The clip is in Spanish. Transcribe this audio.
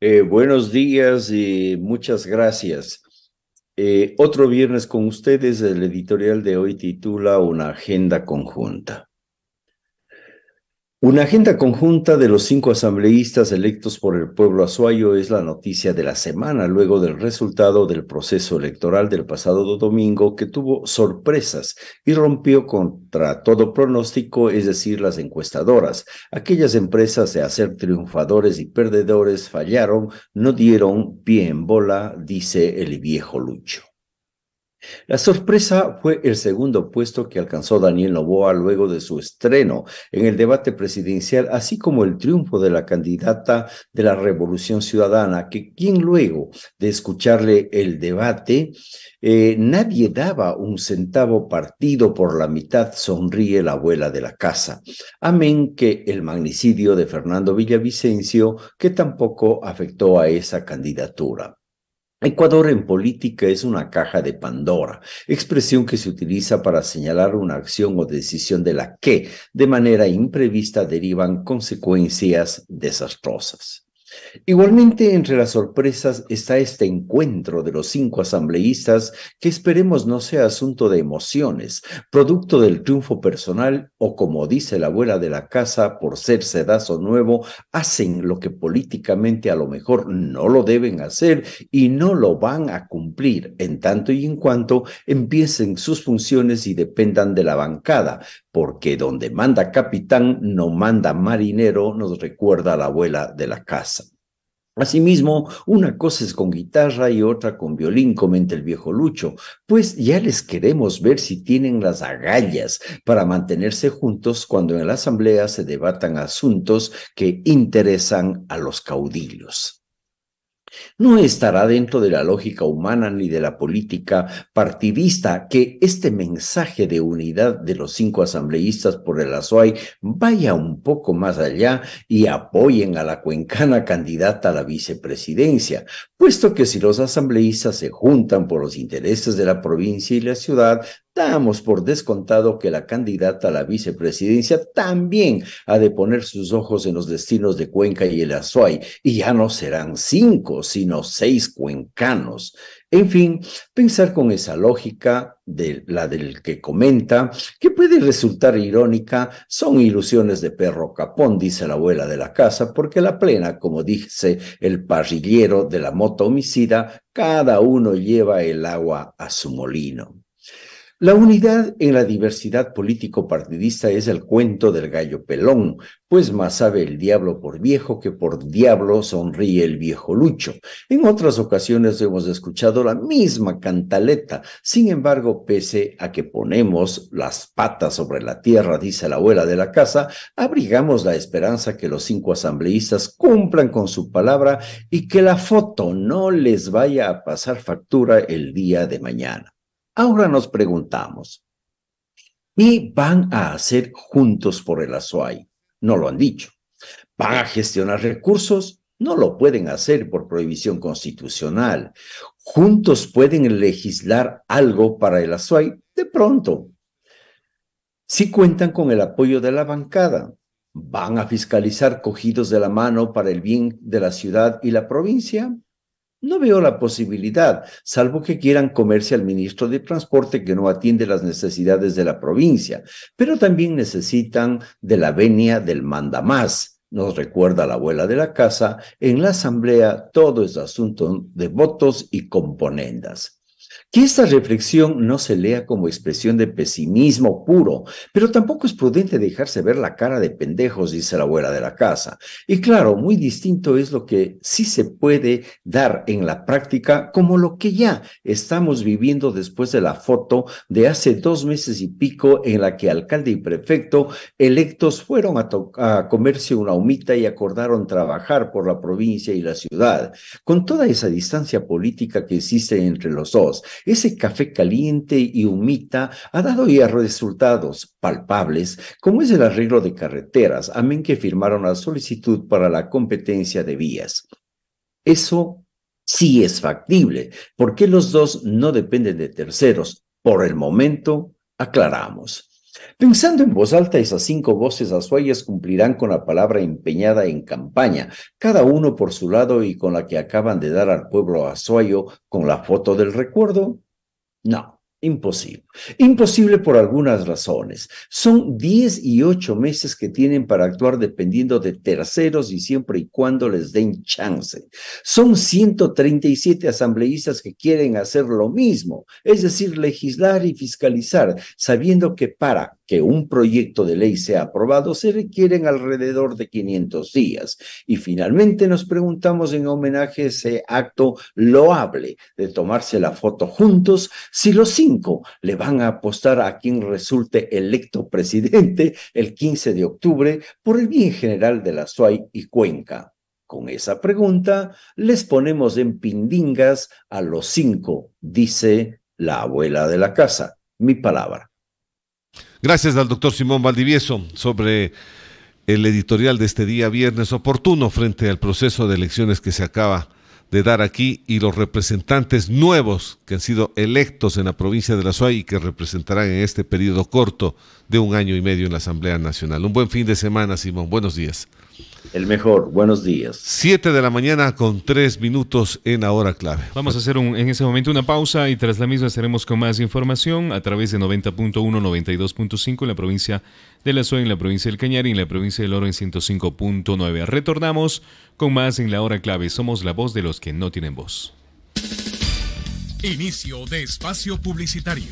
Eh, buenos días y muchas gracias. Eh, otro viernes con ustedes, el editorial de hoy titula Una agenda conjunta. Una agenda conjunta de los cinco asambleístas electos por el pueblo azuayo es la noticia de la semana luego del resultado del proceso electoral del pasado domingo que tuvo sorpresas y rompió contra todo pronóstico, es decir, las encuestadoras. Aquellas empresas de hacer triunfadores y perdedores fallaron, no dieron pie en bola, dice el viejo Lucho. La sorpresa fue el segundo puesto que alcanzó Daniel Novoa luego de su estreno en el debate presidencial, así como el triunfo de la candidata de la Revolución Ciudadana, que quien luego de escucharle el debate, eh, nadie daba un centavo partido por la mitad, sonríe la abuela de la casa. Amén que el magnicidio de Fernando Villavicencio, que tampoco afectó a esa candidatura. Ecuador en política es una caja de Pandora, expresión que se utiliza para señalar una acción o decisión de la que, de manera imprevista, derivan consecuencias desastrosas. Igualmente, entre las sorpresas está este encuentro de los cinco asambleístas que esperemos no sea asunto de emociones, producto del triunfo personal o, como dice la abuela de la casa, por ser sedazo nuevo, hacen lo que políticamente a lo mejor no lo deben hacer y no lo van a cumplir en tanto y en cuanto empiecen sus funciones y dependan de la bancada, porque donde manda capitán no manda marinero, nos recuerda la abuela de la casa. Asimismo, una cosa es con guitarra y otra con violín, comenta el viejo Lucho, pues ya les queremos ver si tienen las agallas para mantenerse juntos cuando en la asamblea se debatan asuntos que interesan a los caudillos. No estará dentro de la lógica humana ni de la política partidista que este mensaje de unidad de los cinco asambleístas por el Azuay vaya un poco más allá y apoyen a la cuencana candidata a la vicepresidencia, puesto que si los asambleístas se juntan por los intereses de la provincia y la ciudad, Damos por descontado que la candidata a la vicepresidencia también ha de poner sus ojos en los destinos de Cuenca y el Azuay, y ya no serán cinco, sino seis cuencanos. En fin, pensar con esa lógica de la del que comenta, que puede resultar irónica, son ilusiones de perro capón, dice la abuela de la casa, porque la plena, como dice el parrillero de la moto homicida, cada uno lleva el agua a su molino. La unidad en la diversidad político-partidista es el cuento del gallo pelón, pues más sabe el diablo por viejo que por diablo sonríe el viejo lucho. En otras ocasiones hemos escuchado la misma cantaleta, sin embargo, pese a que ponemos las patas sobre la tierra, dice la abuela de la casa, abrigamos la esperanza que los cinco asambleístas cumplan con su palabra y que la foto no les vaya a pasar factura el día de mañana. Ahora nos preguntamos, ¿y van a hacer juntos por el Azuay? No lo han dicho. ¿Van a gestionar recursos? No lo pueden hacer por prohibición constitucional. Juntos pueden legislar algo para el Azuay de pronto. Si cuentan con el apoyo de la bancada, van a fiscalizar cogidos de la mano para el bien de la ciudad y la provincia. No veo la posibilidad, salvo que quieran comerse al ministro de Transporte que no atiende las necesidades de la provincia, pero también necesitan de la venia del mandamás. Nos recuerda la abuela de la casa, en la asamblea todo es asunto de votos y componendas. Que esta reflexión no se lea como expresión de pesimismo puro, pero tampoco es prudente dejarse ver la cara de pendejos, dice la abuela de la casa. Y claro, muy distinto es lo que sí se puede dar en la práctica como lo que ya estamos viviendo después de la foto de hace dos meses y pico en la que alcalde y prefecto electos fueron a, a comerse una humita y acordaron trabajar por la provincia y la ciudad, con toda esa distancia política que existe entre los dos ese café caliente y humita ha dado ya resultados palpables, como es el arreglo de carreteras, amén que firmaron la solicitud para la competencia de vías. Eso sí es factible, porque los dos no dependen de terceros. Por el momento, aclaramos. Pensando en voz alta, esas cinco voces azuayas cumplirán con la palabra empeñada en campaña, cada uno por su lado y con la que acaban de dar al pueblo azuayo con la foto del recuerdo. No, Imposible. Imposible por algunas razones. Son 10 y 8 meses que tienen para actuar dependiendo de terceros y siempre y cuando les den chance. Son 137 asambleístas que quieren hacer lo mismo, es decir, legislar y fiscalizar, sabiendo que para que un proyecto de ley sea aprobado se requieren alrededor de 500 días. Y finalmente nos preguntamos en homenaje a ese acto loable de tomarse la foto juntos si los cinco le van a apostar a quien resulte electo presidente el 15 de octubre por el bien general de la SUAY y Cuenca. Con esa pregunta les ponemos en pindingas a los cinco, dice la abuela de la casa. Mi palabra. Gracias al doctor Simón Valdivieso sobre el editorial de este día viernes oportuno frente al proceso de elecciones que se acaba de dar aquí y los representantes nuevos que han sido electos en la provincia de La Suay y que representarán en este periodo corto de un año y medio en la Asamblea Nacional. Un buen fin de semana, Simón. Buenos días. El mejor, buenos días. Siete de la mañana con tres minutos en la hora clave. Vamos a hacer un, en ese momento una pausa y tras la misma estaremos con más información a través de 90.1, 92.5 en la provincia de La Soy, en la provincia del Cañar y en la provincia del Oro en 105.9. Retornamos con más en la hora clave. Somos la voz de los que no tienen voz. Inicio de espacio publicitario.